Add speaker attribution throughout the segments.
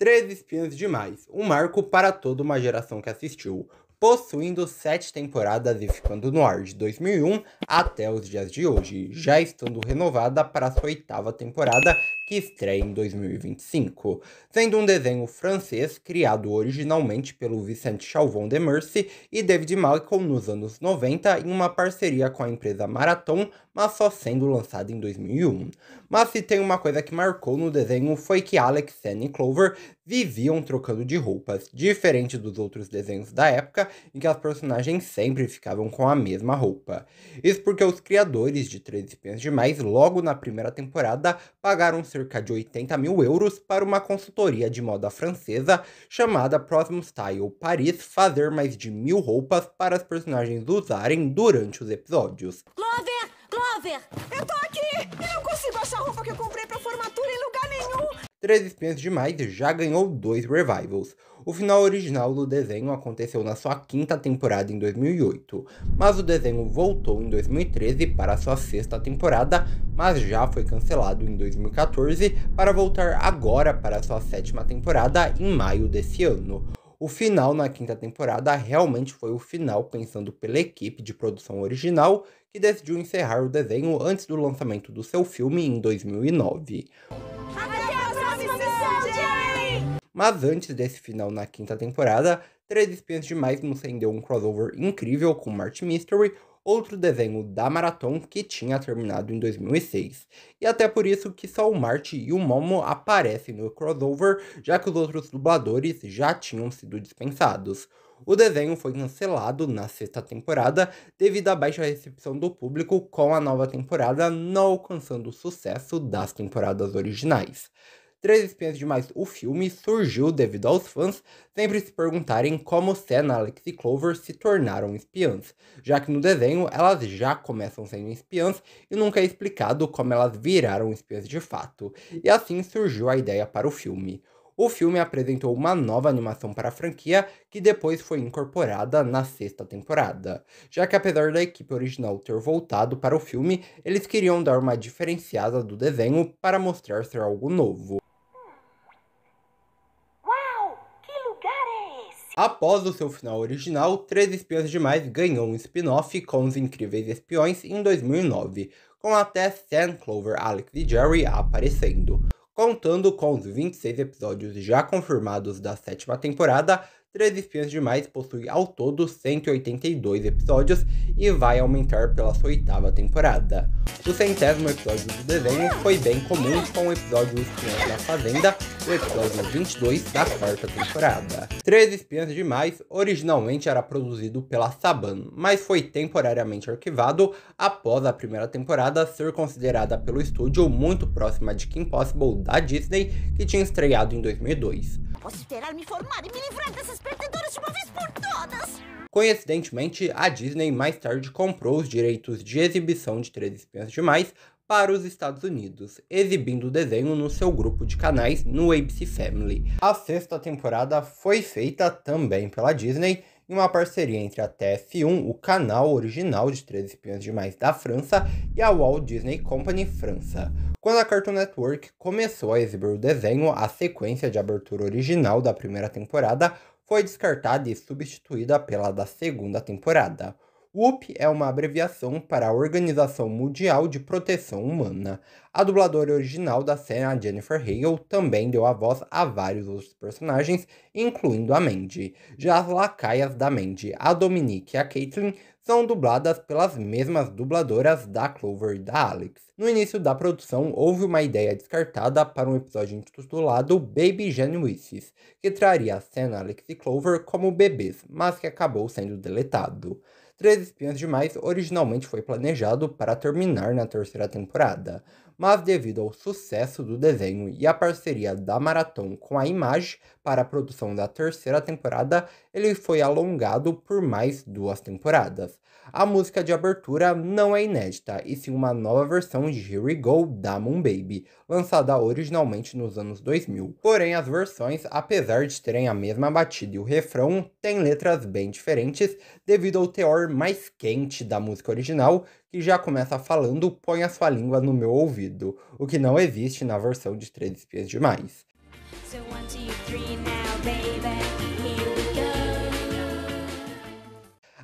Speaker 1: Três Espiãs Demais, um marco para toda uma geração que assistiu possuindo sete temporadas e ficando no ar de 2001 até os dias de hoje, já estando renovada para sua oitava temporada, que estreia em 2025, sendo um desenho francês criado originalmente pelo Vicente Chalvon de Mercy e David Malcolm nos anos 90 em uma parceria com a empresa Marathon, mas só sendo lançado em 2001. Mas se tem uma coisa que marcou no desenho foi que Alex, Sam e Clover viviam trocando de roupas, diferente dos outros desenhos da época, em que as personagens sempre ficavam com a mesma roupa. Isso porque os criadores de 13 Pens Demais, logo na primeira temporada, pagaram cerca de 80 mil euros para uma consultoria de moda francesa chamada Próximo Style Paris fazer mais de mil roupas para as personagens usarem durante os episódios. Clover! Clover! Eu tô aqui! Eu não consigo achar a roupa que eu comprei Três spins demais já ganhou dois revivals. O final original do desenho aconteceu na sua quinta temporada em 2008, mas o desenho voltou em 2013 para sua sexta temporada, mas já foi cancelado em 2014 para voltar agora para sua sétima temporada em maio desse ano. O final na quinta temporada realmente foi o final pensando pela equipe de produção original que decidiu encerrar o desenho antes do lançamento do seu filme em 2009. Mas antes desse final na quinta temporada, Três Espiãs Demais nos rendeu um crossover incrível com Martin Mystery, outro desenho da Marathon que tinha terminado em 2006. E até por isso que só o Marty e o Momo aparecem no crossover, já que os outros dubladores já tinham sido dispensados. O desenho foi cancelado na sexta temporada devido à baixa recepção do público com a nova temporada não alcançando o sucesso das temporadas originais. Três Espiões Demais, o filme, surgiu devido aos fãs sempre se perguntarem como Sam, Alex e Clover se tornaram espiãs, já que no desenho elas já começam sendo espiãs e nunca é explicado como elas viraram espiãs de fato, e assim surgiu a ideia para o filme. O filme apresentou uma nova animação para a franquia que depois foi incorporada na sexta temporada, já que apesar da equipe original ter voltado para o filme, eles queriam dar uma diferenciada do desenho para mostrar ser algo novo. Após o seu final original, Três Espiões Demais ganhou um spin-off com Os Incríveis Espiões em 2009, com até Sam, Clover, Alex e Jerry aparecendo. Contando com os 26 episódios já confirmados da sétima temporada, Três Espiões Demais possui ao todo 182 episódios e vai aumentar pela sua oitava temporada. O centésimo episódio do desenho foi bem comum com o episódio Espiões na é Fazenda, o episódio 22 da quarta temporada. Três Espiãs Demais originalmente era produzido pela Saban, mas foi temporariamente arquivado após a primeira temporada ser considerada pelo estúdio muito próxima de Kim Possible da Disney, que tinha estreado em 2002. Posso esperar me formar e me livrar dessas perdedoras de uma vez por todas! Coincidentemente, a Disney mais tarde comprou os direitos de exibição de Três Espiãs Demais para os Estados Unidos, exibindo o desenho no seu grupo de canais no ABC Family. A sexta temporada foi feita também pela Disney em uma parceria entre a TF1, o canal original de Três Espiões Demais da França, e a Walt Disney Company França. Quando a Cartoon Network começou a exibir o desenho, a sequência de abertura original da primeira temporada foi descartada e substituída pela da segunda temporada. WHOOP UP é uma abreviação para a Organização Mundial de Proteção Humana. A dubladora original da cena, Jennifer Hale, também deu a voz a vários outros personagens, incluindo a Mandy. Já as lacaias da Mandy, a Dominique e a Caitlyn, são dubladas pelas mesmas dubladoras da Clover e da Alex. No início da produção, houve uma ideia descartada para um episódio intitulado Baby Genuices, que traria a cena Alex e Clover como bebês, mas que acabou sendo deletado. Três Espiões Demais originalmente foi planejado para terminar na terceira temporada, mas devido ao sucesso do desenho e à parceria da Marathon com a Image para a produção da terceira temporada, ele foi alongado por mais duas temporadas. A música de abertura não é inédita, e sim uma nova versão de Here We Go da Moon Baby, lançada originalmente nos anos 2000. Porém, as versões, apesar de terem a mesma batida e o refrão, têm letras bem diferentes devido ao teor mais quente da música original, que já começa falando põe a sua língua no meu ouvido, o que não existe na versão de Três Espias Demais. So one, two, three, now, baby,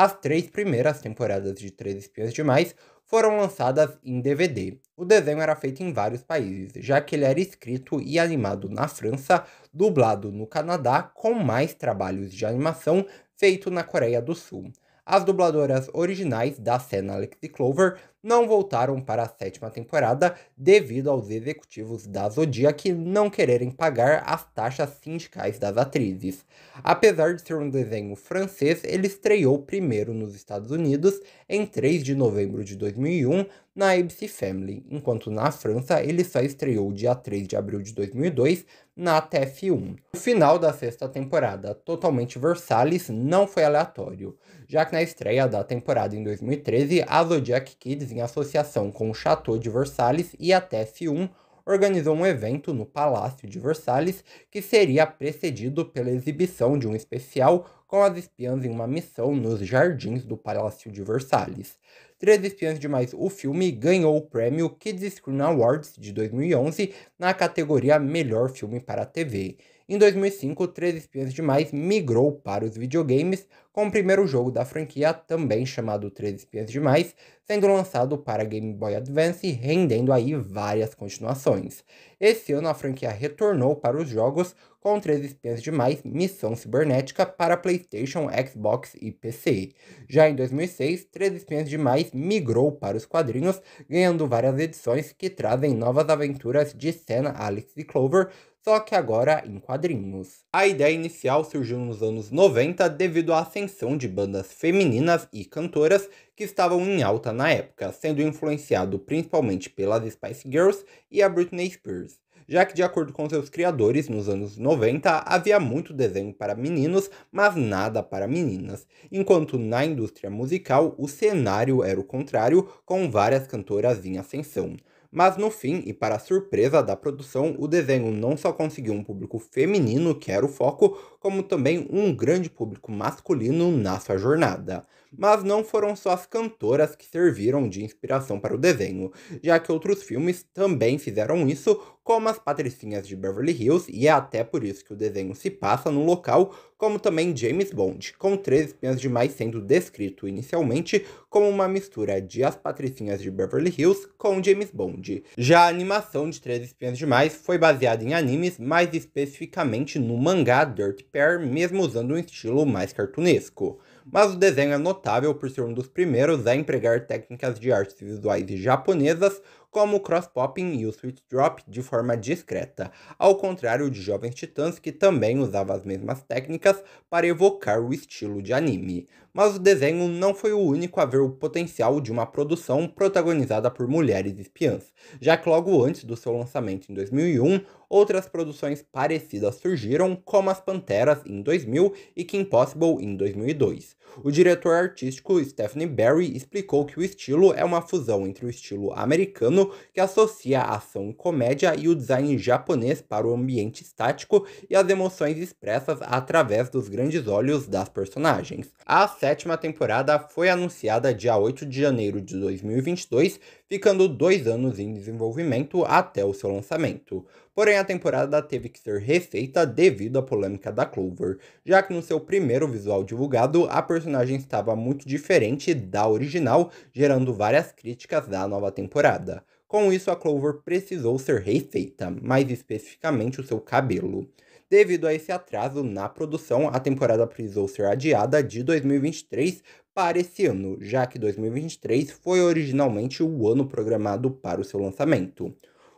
Speaker 1: as três primeiras temporadas de Três Espiãs Demais foram lançadas em DVD. O desenho era feito em vários países, já que ele era escrito e animado na França, dublado no Canadá, com mais trabalhos de animação feito na Coreia do Sul. As dubladoras originais da cena Alex e Clover não voltaram para a sétima temporada devido aos executivos da Zodiac não quererem pagar as taxas sindicais das atrizes. Apesar de ser um desenho francês, ele estreou primeiro nos Estados Unidos em 3 de novembro de 2001 na ABC Family, enquanto na França ele só estreou dia 3 de abril de 2002 na TF1. O final da sexta temporada, totalmente Versalhes, não foi aleatório, já que na estreia da temporada em 2013, a Zodiac Kids Londres, em associação com o Château de Versalhes e a TF1, organizou um evento no Palácio de Versalhes que seria precedido pela exibição de um especial com as espiãs em uma missão nos jardins do Palácio de Versalhes. Três espiãs demais, o filme ganhou o prêmio Kids Screen Awards de 2011 na categoria Melhor Filme para a TV. Em 2005, Três Espiões Demais migrou para os videogames, com o primeiro jogo da franquia, também chamado Três Espiões Demais, sendo lançado para Game Boy Advance, rendendo aí várias continuações. Esse ano a franquia retornou para os jogos com Três Espiãs Demais Missão Cibernética para PlayStation, Xbox e PC. Já em 2006, Três Espiãs Demais migrou para os quadrinhos, ganhando várias edições que trazem novas aventuras de Senna, Alex e Clover, só que agora em quadrinhos. A ideia inicial surgiu nos anos 90 devido à ascensão de bandas femininas e cantoras que estavam em alta na época, sendo influenciado principalmente pelas Spice Girls e a Britney Spears já que, de acordo com seus criadores, nos anos 90 havia muito desenho para meninos, mas nada para meninas, enquanto na indústria musical o cenário era o contrário, com várias cantoras em ascensão. Mas no fim, e para surpresa da produção, o desenho não só conseguiu um público feminino, que era o foco, como também um grande público masculino na sua jornada. Mas não foram só as cantoras que serviram de inspiração para o desenho, já que outros filmes também fizeram isso, como as patricinhas de Beverly Hills, e é até por isso que o desenho se passa num local, como também James Bond, com Três Espinhas Demais sendo descrito inicialmente como uma mistura de As Patricinhas de Beverly Hills com James Bond. Já a animação de Três Espinhas Demais foi baseada em animes, mais especificamente no mangá Dirty Pair, mesmo usando um estilo mais cartunesco mas o desenho é notável por ser um dos primeiros a empregar técnicas de artes visuais japonesas, como o cross-popping e o switch drop, de forma discreta, ao contrário de Jovens Titãs que também usava as mesmas técnicas para evocar o estilo de anime mas o desenho não foi o único a ver o potencial de uma produção protagonizada por mulheres espiãs, já que logo antes do seu lançamento em 2001, outras produções parecidas surgiram, como As Panteras em 2000 e Kim Possible em 2002. O diretor artístico Stephanie Barry explicou que o estilo é uma fusão entre o estilo americano, que associa a ação e comédia, e o design japonês para o ambiente estático e as emoções expressas através dos grandes olhos das personagens. A sétima temporada foi anunciada dia 8 de janeiro de 2022, ficando dois anos em desenvolvimento até o seu lançamento. Porém, a temporada teve que ser refeita devido à polêmica da Clover, já que no seu primeiro visual divulgado, a personagem estava muito diferente da original, gerando várias críticas da nova temporada. Com isso, a Clover precisou ser refeita, mais especificamente o seu cabelo. Devido a esse atraso na produção, a temporada precisou ser adiada de 2023 para esse ano, já que 2023 foi originalmente o ano programado para o seu lançamento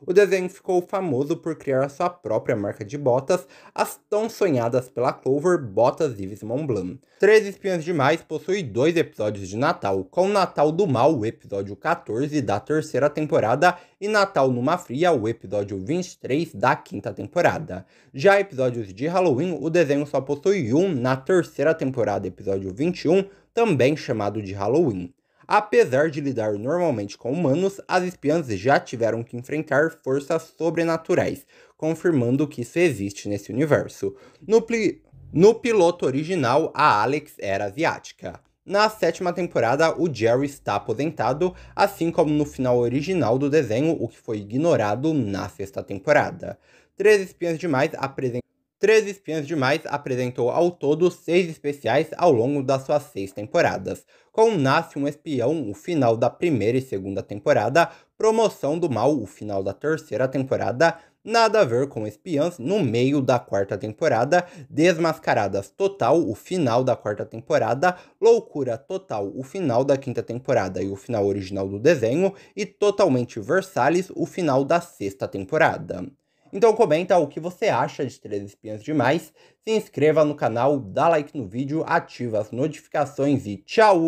Speaker 1: o desenho ficou famoso por criar sua própria marca de botas, as tão sonhadas pela Clover Botas Yves Montblanc. Três Espinhas Demais possui dois episódios de Natal, com Natal do Mal, o episódio 14 da terceira temporada, e Natal numa Fria, o episódio 23 da quinta temporada. Já episódios de Halloween, o desenho só possui um na terceira temporada, episódio 21, também chamado de Halloween. Apesar de lidar normalmente com humanos, as espiãs já tiveram que enfrentar forças sobrenaturais, confirmando que isso existe nesse universo. No, pli... no piloto original, a Alex era asiática. Na sétima temporada, o Jerry está aposentado, assim como no final original do desenho, o que foi ignorado na sexta temporada. Três Espiãs Demais Três Espiãs Demais apresentou ao todo seis especiais ao longo das suas seis temporadas, com Nasce um Espião, o final da primeira e segunda temporada, Promoção do Mal, o final da terceira temporada, Nada a ver com espiãs no meio da quarta temporada, Desmascaradas Total, o final da quarta temporada, Loucura Total, o final da quinta temporada e o final original do desenho, e Totalmente Versalhes, o final da sexta temporada. Então comenta o que você acha de Três Espinhas Demais, se inscreva no canal, dá like no vídeo, ativa as notificações e tchau!